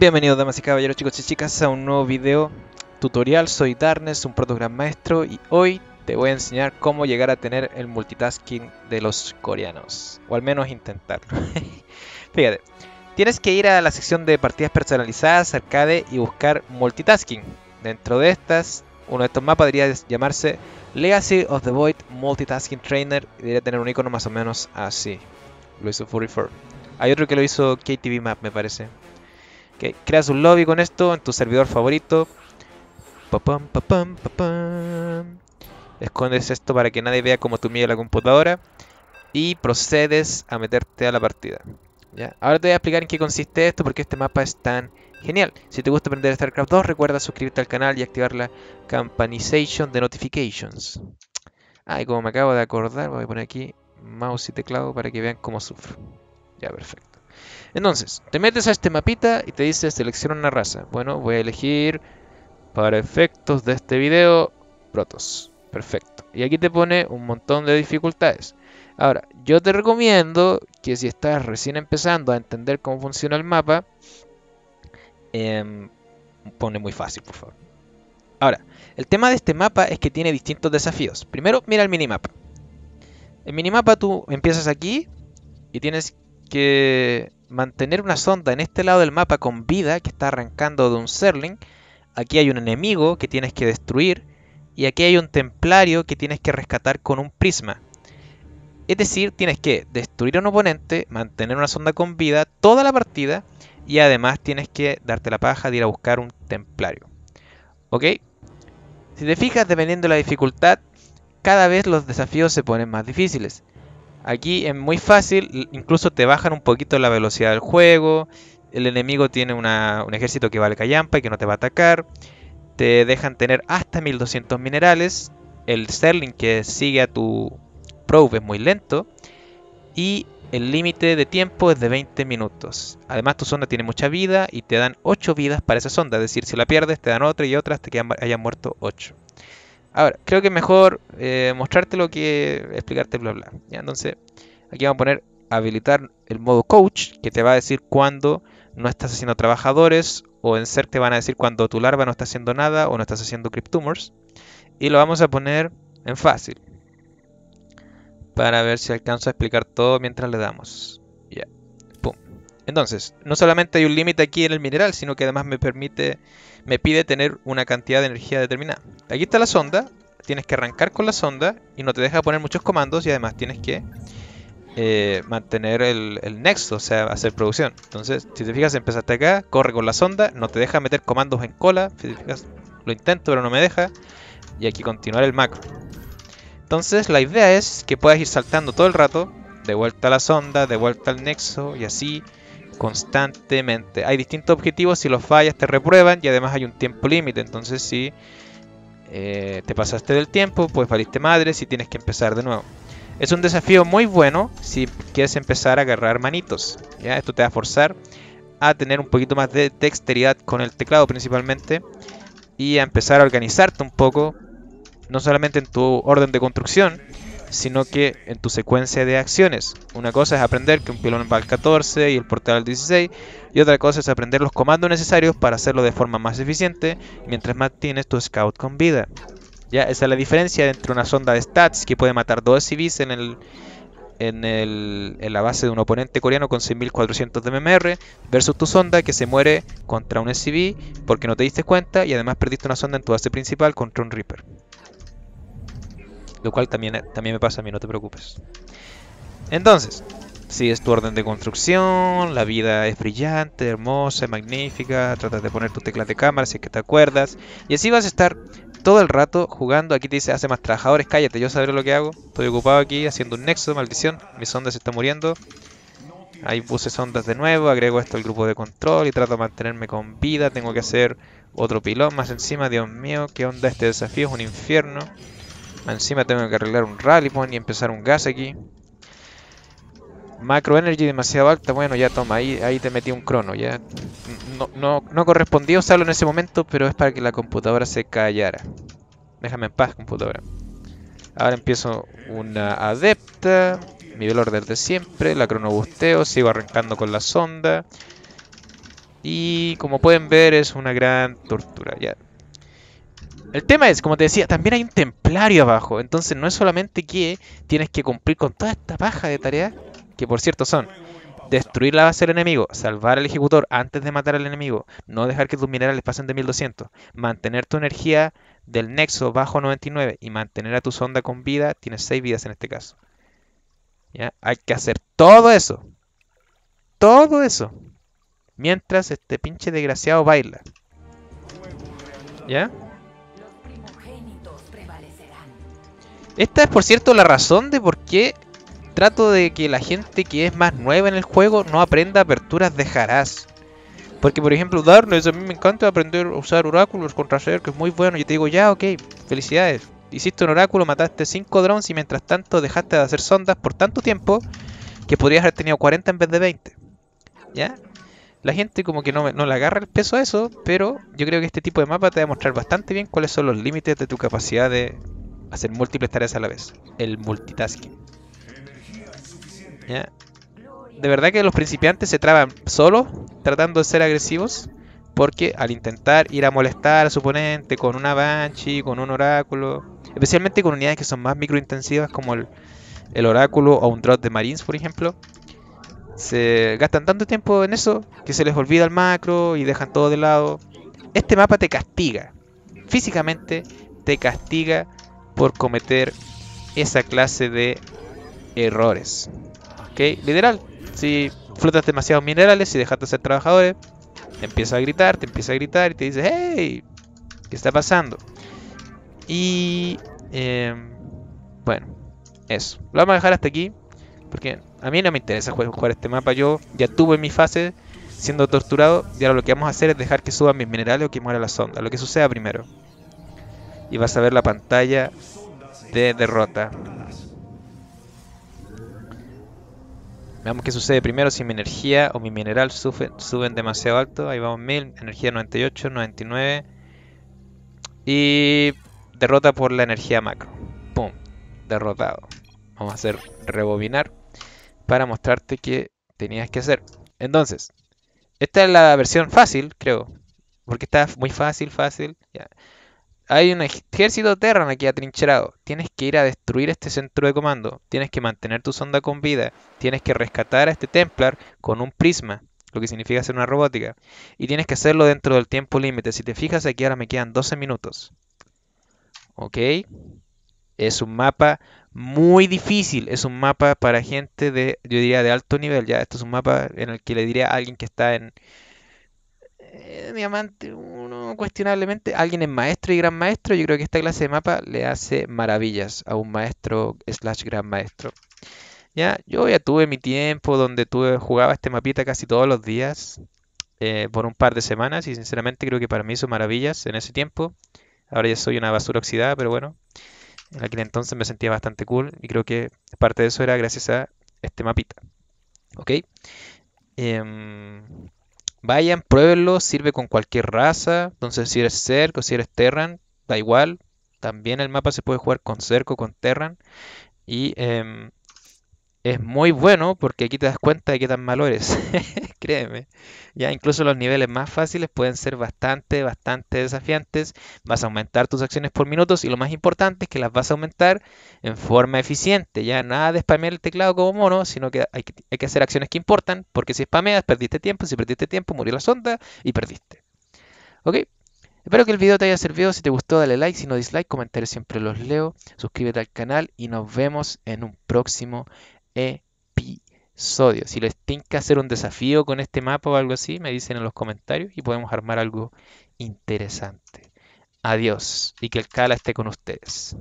Bienvenidos damas y caballeros, chicos y chicas a un nuevo video tutorial. Soy Darnes, un protogram maestro y hoy te voy a enseñar cómo llegar a tener el multitasking de los coreanos. O al menos intentarlo. Fíjate, tienes que ir a la sección de partidas personalizadas, arcade y buscar multitasking. Dentro de estas, uno de estos mapas podría llamarse Legacy of the Void Multitasking Trainer y debería tener un icono más o menos así. Lo hizo furry4 Hay otro que lo hizo KTV Map, me parece creas un lobby con esto en tu servidor favorito. Escondes esto para que nadie vea como tú mide la computadora. Y procedes a meterte a la partida. ¿Ya? Ahora te voy a explicar en qué consiste esto, porque este mapa es tan genial. Si te gusta aprender StarCraft 2, recuerda suscribirte al canal y activar la campanization de notifications. Ah, y como me acabo de acordar, voy a poner aquí mouse y teclado para que vean cómo sufro. Ya, perfecto. Entonces, te metes a este mapita y te dice selecciona una raza. Bueno, voy a elegir para efectos de este video Protos. Perfecto. Y aquí te pone un montón de dificultades. Ahora, yo te recomiendo que si estás recién empezando a entender cómo funciona el mapa, em, pone muy fácil, por favor. Ahora, el tema de este mapa es que tiene distintos desafíos. Primero, mira el minimapa. El minimapa tú empiezas aquí y tienes que mantener una sonda en este lado del mapa con vida que está arrancando de un Serling. Aquí hay un enemigo que tienes que destruir. Y aquí hay un templario que tienes que rescatar con un prisma. Es decir, tienes que destruir a un oponente, mantener una sonda con vida toda la partida. Y además tienes que darte la paja de ir a buscar un templario. ¿Ok? Si te fijas, dependiendo de la dificultad, cada vez los desafíos se ponen más difíciles. Aquí es muy fácil, incluso te bajan un poquito la velocidad del juego. El enemigo tiene un ejército que al callampa y que no te va a atacar. Te dejan tener hasta 1200 minerales. El Sterling que sigue a tu Probe es muy lento. Y el límite de tiempo es de 20 minutos. Además tu sonda tiene mucha vida y te dan 8 vidas para esa sonda. Es decir, si la pierdes te dan otra y otra hasta que hayan muerto 8. Ahora, creo que es mejor eh, mostrarte lo que explicarte bla bla. ¿ya? Entonces, aquí vamos a poner habilitar el modo coach, que te va a decir cuando no estás haciendo trabajadores, o en ser te van a decir cuando tu larva no está haciendo nada o no estás haciendo cryptumors. Y lo vamos a poner en fácil. Para ver si alcanzo a explicar todo mientras le damos. Ya. Entonces, no solamente hay un límite aquí en el mineral, sino que además me permite, me pide tener una cantidad de energía determinada. Aquí está la sonda, tienes que arrancar con la sonda y no te deja poner muchos comandos y además tienes que eh, mantener el, el, nexo, o sea, hacer producción. Entonces, si te fijas, empezaste acá, corre con la sonda, no te deja meter comandos en cola, si te fijas, lo intento pero no me deja, y aquí continuar el macro. Entonces, la idea es que puedas ir saltando todo el rato de vuelta a la sonda, de vuelta al nexo y así constantemente. Hay distintos objetivos, si los fallas te reprueban y además hay un tiempo límite, entonces si eh, te pasaste del tiempo, pues valiste madre si tienes que empezar de nuevo. Es un desafío muy bueno si quieres empezar a agarrar manitos, ¿ya? esto te va a forzar a tener un poquito más de dexteridad con el teclado principalmente y a empezar a organizarte un poco, no solamente en tu orden de construcción, sino que en tu secuencia de acciones. Una cosa es aprender que un pilón va al 14 y el portal al 16, y otra cosa es aprender los comandos necesarios para hacerlo de forma más eficiente mientras más tienes tu scout con vida. Ya, esa es la diferencia entre una sonda de stats que puede matar dos civs en en, en, la base de un oponente coreano con 6400 de MMR versus tu sonda que se muere contra un SCV porque no te diste cuenta y además perdiste una sonda en tu base principal contra un Reaper. Lo cual también, también me pasa a mí, no te preocupes. Entonces, Si es tu orden de construcción, la vida es brillante, hermosa, magnífica, tratas de poner tu tecla de cámara si es que te acuerdas, y así vas a estar todo el rato jugando, aquí te dice hace más trabajadores, cállate, yo sabré lo que hago, estoy ocupado aquí haciendo un nexo, maldición, mis ondas se está muriendo, ahí puse sondas de nuevo, agrego esto al grupo de control y trato de mantenerme con vida, tengo que hacer otro pilón más encima, Dios mío, qué onda este desafío, es un infierno. Encima tengo que arreglar un Rallypon y empezar un gas aquí. Macro Energy demasiado alta. Bueno, ya toma, ahí, ahí te metí un crono. ya No, no, no correspondía usarlo en ese momento, pero es para que la computadora se callara. Déjame en paz, computadora. Ahora empiezo una adepta. Nivel orden de siempre. La cronobusteo. Sigo arrancando con la sonda. Y como pueden ver es una gran tortura. Ya, el tema es, como te decía, también hay un templario abajo. Entonces no es solamente que tienes que cumplir con toda esta paja de tareas, que por cierto son destruir la base del enemigo, salvar al ejecutor antes de matar al enemigo, no dejar que tus minerales pasen de 1200, mantener tu energía del nexo bajo 99 y mantener a tu sonda con vida, tienes 6 vidas en este caso. ¿Ya? Hay que hacer todo eso. Todo eso. Mientras este pinche desgraciado baila. ¿Ya? Esta es, por cierto, la razón de por qué trato de que la gente que es más nueva en el juego no aprenda aperturas de Haras. Porque, por ejemplo, Darkness, a mí me encanta aprender a usar oráculos contra Ser, que es muy bueno. Yo te digo, ya, ok, felicidades. Hiciste un oráculo, mataste 5 drones y mientras tanto dejaste de hacer sondas por tanto tiempo que podrías haber tenido 40 en vez de 20. ¿Ya? La gente como que no, no le agarra el peso a eso, pero yo creo que este tipo de mapa te va a mostrar bastante bien cuáles son los límites de tu capacidad de, hacer múltiples tareas a la vez. El multitasking. De verdad que los principiantes se traban solo. tratando de ser agresivos. Porque al intentar ir a molestar a su oponente con una banshee, con un oráculo, especialmente con unidades que son más microintensivas como el, el oráculo o un drop de marines, por ejemplo, se gastan tanto tiempo en eso que se les olvida el macro y dejan todo de lado. Este mapa te castiga, físicamente te castiga por cometer esa clase de errores. ¿Ok? Literal. Si flotas demasiados minerales y dejas de ser trabajadores, empieza a gritar, te empieza a gritar y te dice, hey, ¿qué está pasando? Y... Em, bueno, eso. Lo vamos a dejar hasta aquí. Porque a mí no me interesa jugar, este mapa. Yo ya tuve mi fase siendo torturado. Y ahora lo que vamos a hacer es dejar que suban mis minerales o que muera la sonda. Lo que suceda primero y vas a ver la pantalla de derrota. Veamos qué sucede primero si mi energía o mi mineral suben, demasiado alto. Ahí vamos 1000, energía 98, 99. Y derrota por la energía macro. ¡Pum! Derrotado. Vamos a hacer rebobinar para mostrarte qué tenías que hacer. Entonces, esta es la versión fácil, creo. Porque está muy fácil, fácil. Ya hay un ejército Terran aquí atrincherado. Tienes que ir a destruir este centro de comando. Tienes que mantener tu sonda con vida. Tienes que rescatar a este Templar con un prisma, lo que significa hacer una robótica. Y tienes que hacerlo dentro del tiempo límite. Si te fijas, aquí ahora me quedan 12 minutos. ¿Ok? Es un mapa muy difícil. Es un mapa para gente de, yo diría, de alto nivel. Ya, esto es un mapa en el que le diría a alguien que está en eh, diamante uno cuestionablemente. Alguien es maestro y gran maestro. Yo creo que esta clase de mapa le hace maravillas a un maestro slash gran maestro. Ya, yo ya tuve mi tiempo donde tuve, jugaba este mapita casi todos los días eh, por un par de semanas y sinceramente creo que para mí hizo maravillas en ese tiempo. Ahora ya soy una basura oxidada, pero bueno, en aquel entonces me sentía bastante cool y creo que parte de eso era gracias a este mapita. ¿Ok? Em, Vayan, pruébenlo, sirve con cualquier raza. Entonces, si eres cerco, si eres Terran, da igual. También el mapa se puede jugar con cerco, con Terran. Y em, es muy bueno porque aquí te das cuenta de qué tan malo eres. Créeme. Ya incluso los niveles más fáciles pueden ser bastante, bastante desafiantes. Vas a aumentar tus acciones por minutos y lo más importante es que las vas a aumentar en forma eficiente. Ya nada de spamear el teclado como mono, sino que hay, que hacer acciones que importan porque si spameas perdiste tiempo, si perdiste tiempo murió la sonda y perdiste. ¿Ok? Espero que el video te haya servido. Si te gustó, dale like. Si no, dislike. Comentarios siempre los leo. Suscríbete al canal y nos vemos en un próximo episodio. Si les que hacer un desafío con este mapa o algo así, me dicen en los comentarios y podemos armar algo interesante. Adiós y que el Cala esté con ustedes.